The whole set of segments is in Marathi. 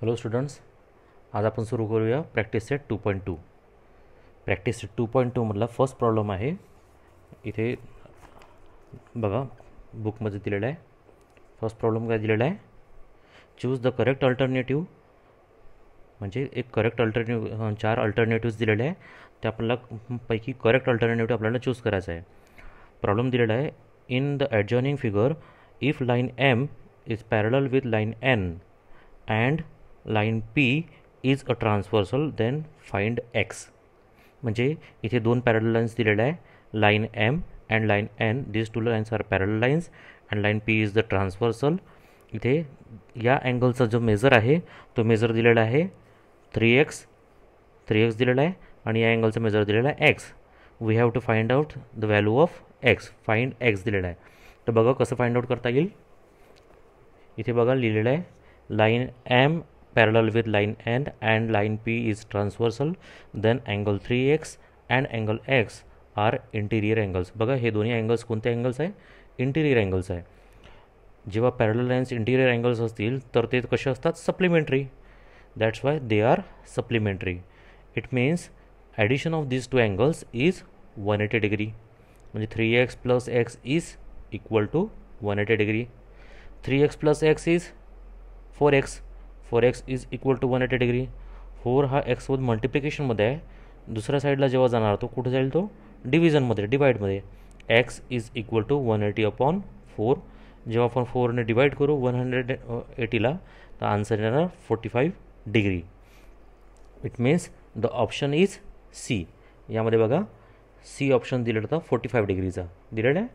हॅलो स्टुडंट्स आज आपण सुरू करूया practice set two point two practice set two point टूमधला फर्स्ट प्रॉब्लेम आहे इथे बघा बुकमध्ये दिलेला आहे फर्स्ट प्रॉब्लेम काय दिलेला आहे चूज द करेक्ट अल्टरनेटिव्ह म्हणजे एक करेक्ट अल्टरनेटिव चार अल्टरनेटिव्ह दिलेले आहे ते आपल्याला पैकी करेक्ट अल्टरनेटिव्ह आपल्याला चूज करायचा आहे प्रॉब्लेम दिलेला आहे in the adjoining figure if line M is parallel with line N and line P is a transversal then find x म्हणजे इथे दोन पॅरल लाईन्स दिलेलं आहे line M and line N this two lines are parallel lines and line P is the transversal इथे या अँगलचा जो मेजर आहे तो मेजर दिलेला आहे थ्री एक्स थ्री एक्स दिलेला आहे आणि या अँगलचा मेजर दिलेला आहे x we have to find out the value of x find x दिलेला आहे तर बघा कसं फाइंड आउट करता येईल इथे बघा लिहिलेलं आहे line M parallel with line n and line p is transversal then angle 3x and angle x are interior angles बघा हे दोन्ही angles कोणते angles आहे interior angles आहे जेव्हा parallel lines interior angles असतील तर ते कसे supplementary that's why they are supplementary it means addition of these two angles is 180 degree म्हणजे 3x plus x is equal to 180 degree 3x plus x is 4x four x is equal to one eighty degree four हा एक्ससोबत मल्टिप्लिकेशनमध्ये आहे दुसऱ्या साईडला जेव्हा जाणार तो कुठे जाईल तो डिव्हिजनमध्ये डिवाईडमध्ये x is equal to one eighty upon four जेव्हा आपण फोरने डिवाईड करू वन हंड्रेड एटीला तर आन्सर येणार forty five degree it means the option is C यामध्ये बघा सी ऑप्शन दिलेला होता फोर्टी फाईव्ह डिग्रीचा दिलेला आहे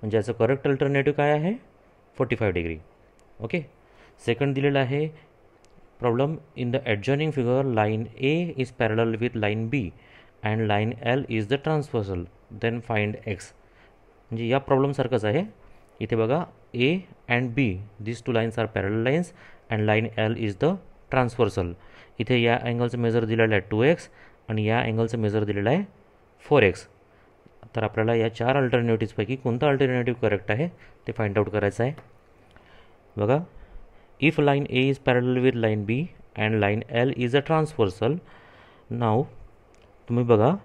म्हणजे याचं करेक्ट अल्टरनेटिव्ह काय आहे forty five degree okay second दिलेलं आहे problem in the adjoining figure line A is parallel with line B and line L is the transversal then find x म्हणजे या प्रॉब्लेमसारखंच आहे इथे बघा A and B these two lines are parallel lines and line L is the transversal इथे या अँगलचं मेजर दिलेलं आहे टू एक्स आणि या अँगलचं मेजर दिलेलं आहे फोर एक्स तर आपल्याला या चार अल्टरनेटिव्हपैकी कोणता अल्टरनेटिव्ह करेक्ट आहे ते फाइंड आउट करायचं आहे बघा if line A is parallel with line B and line L is a transversal नाव तुम्ही बघा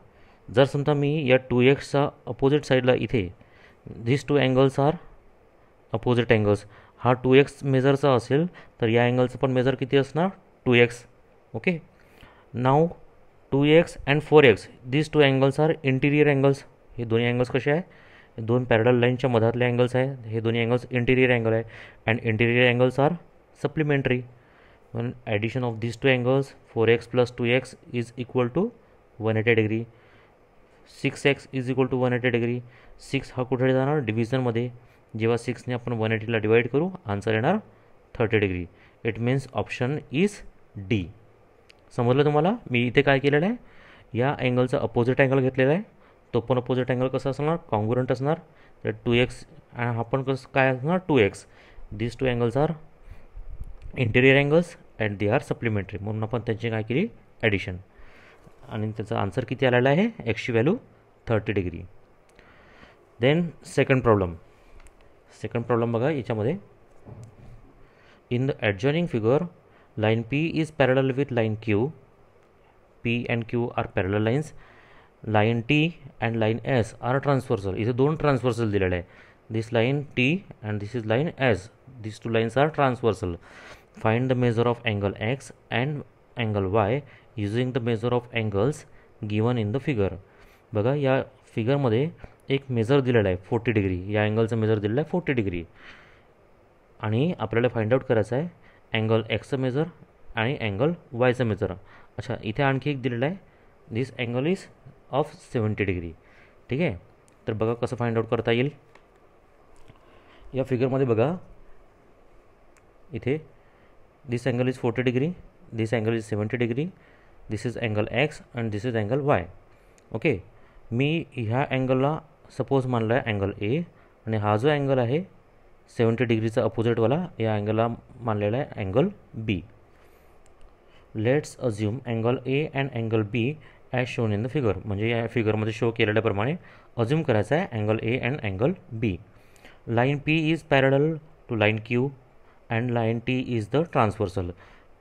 जर समजा मी या टू एक्सच्या अपोजिट साईडला इथे this two angles are opposite angles हा टू एक्स मेजरचा असेल तर या अँगलचं पण मेजर किती असणार two x okay now two x and four x this two angles are interior angles हे दोन्ही अँगल्स कसे आहे दोन पॅरडल लाईनच्या मधातले अँगल्स आहेत हे दोन्ही अँगल्स इंटिरियर अँगल आहे and interior angles are supplementary when addition of these two angles 4x plus 2x is equal to 180 degree 6x is equal to one degree. Degree six हा कुठे जाणार डिव्हिजनमध्ये जेव्हा सिक्सने आपण वन एटीला डिवाइड करू आन्सर येणार thirty degree it means option is D समजलं तुम्हाला मी इथे काय केलेलं आहे या अँगलचा अपोजिट अँगल घेतलेला आहे तो पण अपोजिट अँगल कसा असणार कॉन्ग्रुरंट असणार तर टू एक्स हा पण कसं काय असणार two x this two angles are interior angles and they are supplementary म्हणून आपण त्यांची काय केली ॲडिशन आणि त्याचा आन्सर किती आलेला आहे एक्सची value thirty degree then second problem second problem बघा याच्यामध्ये in the adjoining figure line P is parallel with line Q P and Q are parallel lines line T and line S are transversal इथे दोन ट्रान्सवर्सल दिलेले आहे this line T and this is line S this two lines are transversal Find the measure of angle x and angle y using the measure of angles given in the figure. बघा या फिगरमध्ये एक मेजर दिलेला आहे फोर्टी डिग्री या अँगलचं मेजर दिलेला आहे फोर्टी डिग्री आणि आपल्याला फाइंड आउट करायचं आहे अँगल एक्सचं मेजर आणि अँगल वायचं मेजर अच्छा इथे आणखी एक दिलेलं आहे this angle is of seventy degree ठीक आहे तर बघा कसं फाइंड आउट करता येईल या फिगरमध्ये बघा इथे this angle is 40 degree this angle is 70 degree this is angle x and this is angle y okay मी ह्या अँगलला सपोज मानला आहे अँगल ए आणि हा जो अँगल आहे सेवन्टी डिग्रीचा अपोजिटवाला या अँगलला मानलेला आहे angle B let's assume angle A and angle B as shown in the figure म्हणजे या फिगरमध्ये शो केलेल्याप्रमाणे अज्युम करायचं आहे angle A and angle B line P is parallel to line Q and line T is the transversal.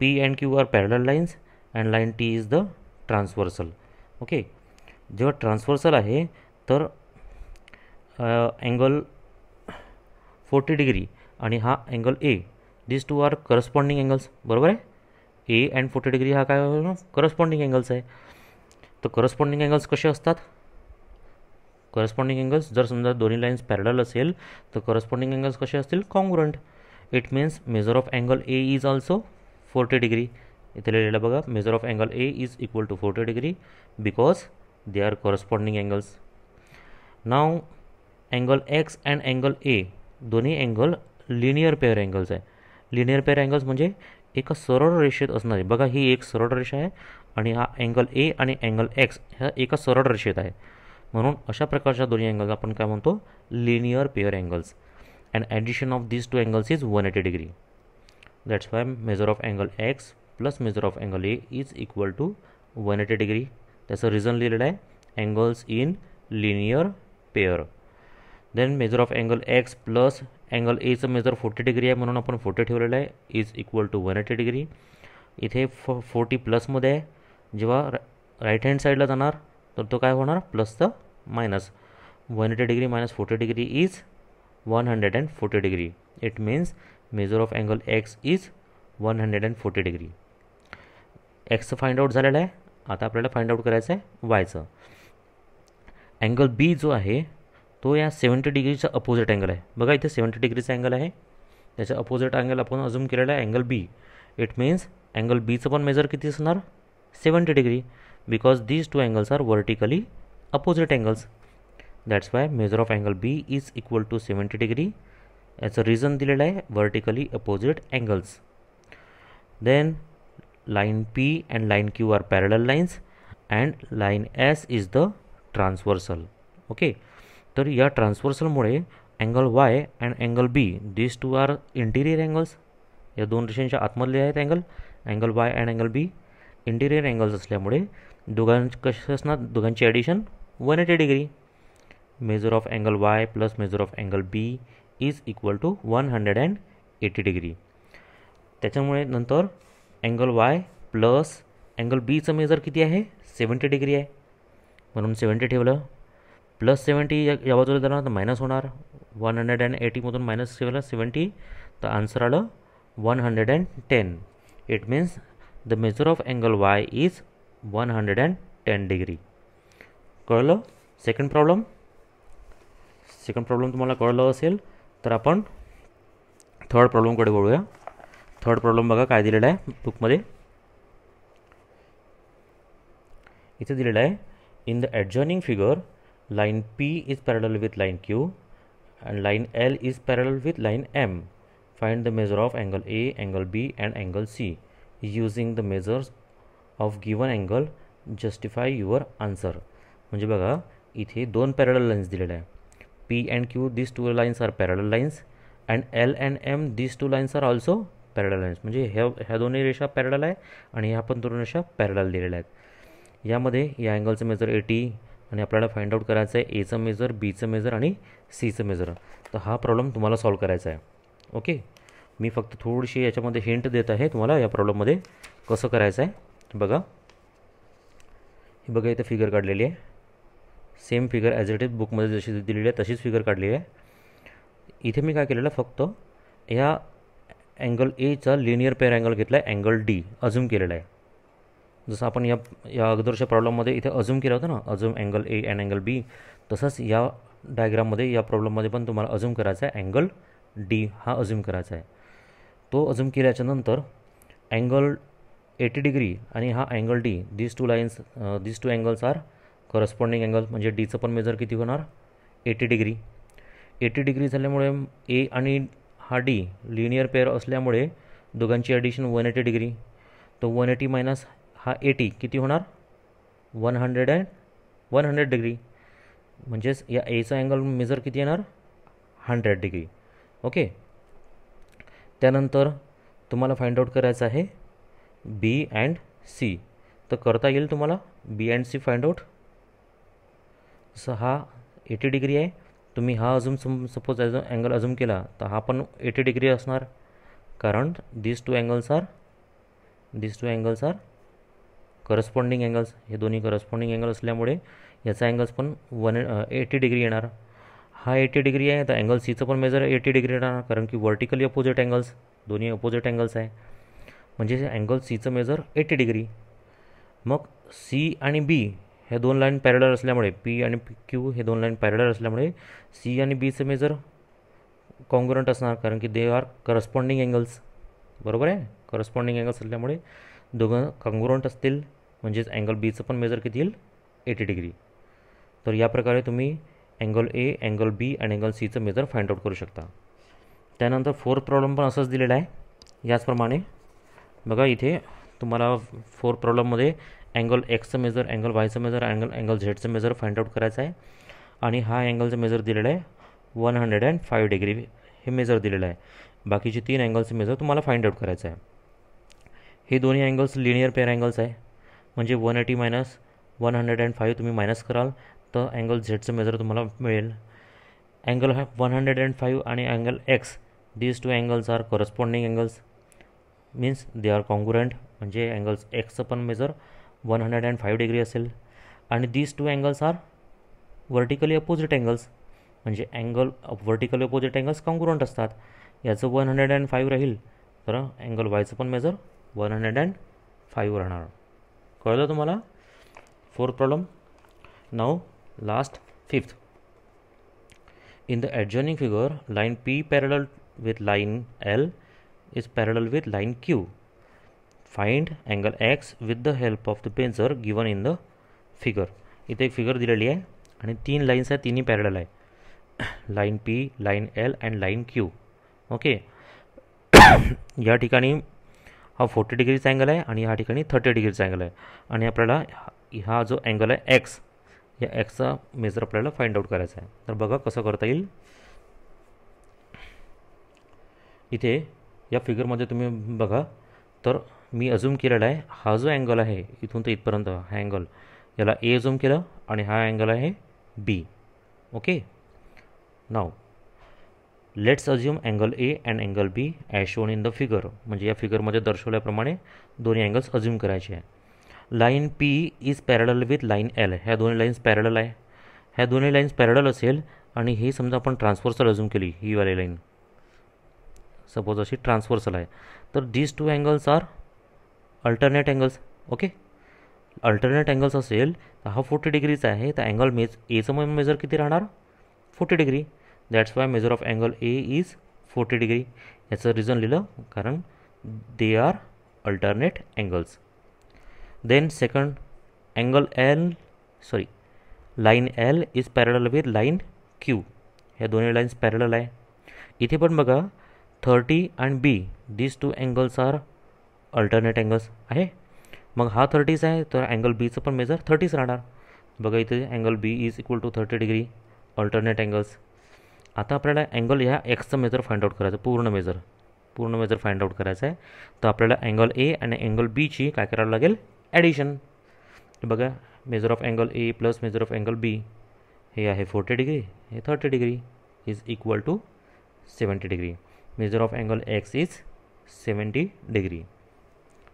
P and Q are parallel lines and line T is the transversal. Okay जेव्हा ट्रान्सव्हर्सल आहे तर अँगल फोर्टी डिग्री आणि हा angle A this two R corresponding angles बरोबर आहे ए अँड फोर्टी डिग्री हा काय करस्पॉन्डिंग अँगल्स आहे तर करस्पॉन्डिंग अँगल्स कसे असतात करस्पॉन्डिंग अँगल्स जर समजा दोन्ही लाईन्स पॅरल असेल तर करस्पॉन्डिंग अँगल्स कसे असतील congruent it means measure of angle A is also forty degree इथे लिहिलेलं बघा measure of angle A is equal to forty degree because they are corresponding angles now angle x and angle A दोन्ही अँगल लिनियर पेअर अँगल्स आहे लिनियर पेअर अँगल्स म्हणजे एका सरळ रेषेत असणारे बघा ही एक सरळ रेषा आहे आणि हा अँगल ए आणि अँगल एक्स ह्या एका सरळ रेषेत आहे म्हणून अशा प्रकारच्या दोन्ही अँगल्स आपण काय म्हणतो linear pair angles and addition of these two angles is 180 degree that's why measure of angle x plus measure of angle a is equal to 180 degree that's the reason related है angles in linear pair then measure of angle x plus angle A is a measure 40 degree आहे म्हणून upon 40 ठेवलेलं आहे इज इक्वल टू 180 degree. इथे फ 40 plus आहे जेव्हा right hand side जाणार तर तो काय होणार प्लसचं minus one eighty degree minus 140 degree it means measure of angle x is 140 degree एक्सचं फाइंड आउट झालेलं आहे आता आपल्याला फाइंड आउट करायचं आहे वायचं अँगल बी जो आहे तो या सेवन्टी डिग्रीचा अपोजिट अँगल आहे बघा इथे सेवन्टी डिग्रीचा अँगल आहे त्याचा अपोजिट अँगल आपण अजून केलेला आहे angle B it means angle बीचं पण मेजर किती असणार seventy degree because these two angles are vertically opposite angles that's why measure of angle B is equal to seventy degree याचं रिझन दिलेलं आहे vertically opposite angles then line P and line Q are parallel lines and line S is the transversal okay तर या ट्रान्सवर्सलमुळे angle y and angle B this two are interior angles या दोन रेषांच्या आतमधले आहेत angle angle y and angle B interior angles असल्यामुळे दोघां कसे असणार दोघांची addition one eighty degree measure of measure plus measure of plus B is equal to one hundred to eighty degree त्याच्यामुळे नंतर अँगल वाय प्लस अँगल बीचं मेजर किती आहे सेवन्टी डिग्री आहे म्हणून सेवन्टी ठेवलं प्लस सेवन्टी या या बाजूला जाणार तर मायनस होणार वन हंड्रेड अँड एटीमधून मायनस ठेवलं सेवन्टी तर आन्सर आलं one hundred and ten it means the measure of angle y is one hundred and ten degree कळलं सेकंड प्रॉब्लेम सेकंड प्रॉब्लेम तुम्हाला कळलं असेल तर आपण थर्ड प्रॉब्लेमकडे वळूया थर्ड प्रॉब्लेम बघा काय दिलेला आहे बुकमध्ये इथे दिलेलं आहे in the adjoining figure line P is parallel with line Q and line L is parallel with line M find the measure of angle A angle B and angle C using the measures of given angle justify your answer म्हणजे बघा इथे दोन पॅरल लाईन्स दिलेल्या आहे P and Q these two lines are parallel lines and L and M these two lines are also parallel lines म्हणजे ह्या ह्या दोन्ही रेषा पॅरेडल आहे आणि ह्या पण दोन रेषा पॅरडल दिलेल्या आहेत यामध्ये या अँगलचं मेजर एटी आणि आपल्याला फाइंड आउट करायचं आहे एचं मेजर बीचं मेजर आणि सीचं मेजर तर हा प्रॉब्लेम तुम्हाला सॉल्व करायचा आहे ओके मी फक्त थोडीशी याच्यामध्ये हिंट देत आहे तुम्हाला या प्रॉब्लेममध्ये कसं करायचं आहे बघा ही बघा इथे फिगर काढलेली आहे same figure as it is बुकमध्ये जशी दिलेली आहे तशीच फिगर काढली आहे इथे मी काय केलेलं फक्त ह्या अँगल एचा लिनियर पेअर अँगल घेतला आहे अँगल डी अजूम केलेला आहे जसं आपण या या अगोदरच्या प्रॉब्लेममध्ये इथे अजूम केला होता ना assume angle A and angle B तसंच या डायग्राममध्ये या प्रॉब्लेममध्ये पण तुम्हाला अजूम करायचा आहे अँगल डी हा अजूम करायचा आहे तो अजूम केल्याच्या नंतर अँगल एटी डिग्री आणि हा angle D these two lines this two angles are corresponding angle म्हणजे डीचं पण मेजर किती होणार एटी डिग्री एटी डिग्री झाल्यामुळे ए आणि हा डी लिनियर पेअर असल्यामुळे दोघांची ॲडिशन वन एटी डिग्री तर वन एटी मायनस हा एटी किती होणार one hundred and one hundred degree म्हणजेच या एचा अँगल मेजर किती येणार हंड्रेड डिग्री ओके त्यानंतर तुम्हाला फाइंड आउट करायचं आहे बी अँड सी तर करता येईल तुम्हाला B and C find out जसं हा एटी डिग्री आहे तुम्ही हा अजून सम सपोज अजून अँगल अजून केला तर हा पण एटी डिग्री असणार कारण this two angles are this two angles are corresponding angles हे दोन्ही करस्पॉन्डिंग अँगल असल्यामुळे याचा अँगल्स पण वन एटी डिग्री येणार हा एटी डिग्री आहे तर अँगल सीचं पण मेजर एटी डिग्री येणार कारण की व्हर्टिकली अपोजिट अँगल्स दोन्ही अपोजिट अँगल्स आहे म्हणजे अँगल सीचं मेजर एटी डिग्री मग सी आणि बी हे दोन लाईन पॅरेलर असल्यामुळे पी आणि क्यू हे दोन लाईन पॅरेलर असल्यामुळे सी आणि बीचं मेजर कॉन्ग्रंट असणार कारण की दे आर करस्पॉन्डिंग अँगल्स बरोबर आहे करस्पॉन्डिंग अँगल्स असल्यामुळे दोघं कॉन्ग्रंट असतील म्हणजेच अँगल बीचं पण मेजर किती येईल एटी डिग्री तर या प्रकारे तुम्ही अँगल ए अँगल बी आणि अँगल सीचं मेजर फाइंड आउट करू शकता त्यानंतर फोर्थ प्रॉब्लेम पण असंच दिलेला आहे याचप्रमाणे बघा इथे तुम्हाला फोर प्रॉब्लेममध्ये अँगल एक्सचं मेजर अँगल वायचं मेजर अँगल अँगल झेडचं मेजर फाइंड आउट करायचं आहे आणि हा अँगलचं मेजर दिलेलं आहे one hundred and five degree हे मेजर दिलेलं आहे बाकीचे तीन अँगल्स मेजर तुम्हाला फाइंड आउट करायचं आहे हे दोन्ही अँगल्स लिनियर पेअर अँगल्स आहे म्हणजे one eighty minus one hundred and five तुम्ही मायनस कराल तर अँगल झेडचं मेजर तुम्हाला मिळेल अँगल हा वन हंड्रेड अँड फाईव्ह आणि angle X these two angles are corresponding angles means they are congruent म्हणजे अँगल्स एक्सचं पण मेजर 105 डिग्री असेल आणि these two angles are vertically opposite angles म्हणजे angle vertically opposite angles congruent असतात याचं वन हंड्रेड अँड फाईव्ह राहील तर अँगल वायचं पण measure one hundred and five राहणार कळलं तुम्हाला fourth problem now last fifth in the adjoining figure line P parallel with line L is parallel with line Q find angle X with the help of the पेन्सर गिवन इन द फिगर इथे एक फिगर दिलेली आहे आणि तीन लाईन्स आहे तिन्ही पॅरेडल आहे line P line L and line Q okay या ठिकाणी हा फोर्टी डिग्रीचा अँगल आहे आणि या ठिकाणी थर्टी डिग्रीचा अँगल आहे आणि आपल्याला हा जो अँगल आहे एक्स या एक्सचा मेजर आपल्याला फाइंड आउट करायचा आहे तर बघा कसं करता येईल इथे या फिगरमध्ये तुम्ही बघा तर मी अजूम केलेला आहे हा जो अँगल आहे इथून तर इथपर्यंत हा अँगल याला ए अजूम केलं आणि हा अँगल आहे B okay now let's assume angle A and angle B as shown in the figure म्हणजे या फिगरमध्ये दर्शवल्याप्रमाणे दोन्ही अँगल्स अज्युम करायचे आहे line P is parallel with line L ह्या दोन्ही लाईन्स पॅरडल आहे ह्या दोन्ही लाईन्स पॅरडल असेल आणि हे समजा आपण ट्रान्सफर्सल अज्युम केली ही वाली लाईन सपोज अशी ट्रान्सफर्सल आहे तर these two angles are alternate angles okay alternate angles असेल तर हा फोर्टी डिग्रीचा आहे तर अँगल मेज एचं मग मेजर किती राहणार forty degree that's why measure of angle A is forty degree याचं रिझन लिहिलं कारण they are alternate angles then second angle L sorry line L is parallel with line Q ह्या दोन्ही लाईन्स पॅरल आहे इथे पण बघा thirty and B this two angles are alternate angles आहे मग हा थर्टीज आहे तर अँगल बीचं पण मेजर थर्टीच राहणार बघा इथे angle B is equal to thirty degree alternate angles आता आपल्याला अँगल ह्या एक्सचं मेजर फाइंड आउट करायचं पूर्ण मेजर पूर्ण मेजर फाइंड आउट करायचं आहे तर आपल्याला अँगल ए आणि अँगल बीची काय करावं लागेल ॲडिशन बघा measure of angle A plus measure of angle B हे आहे फोर्टी डिग्री हे thirty degree is equal to seventy degree measure of angle X is seventy degree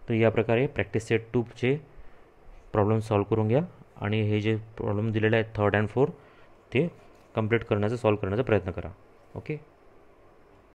तर या प्रकारे प्रॅक्टिस सेट टूपचे प्रॉब्लेम सॉल्व करून घ्या आणि हे जे प्रॉब्लेम दिलेले आहेत थर्ड अँड फोर ते कंप्लीट करण्याचा सॉल्व करण्याचा प्रयत्न करा ओके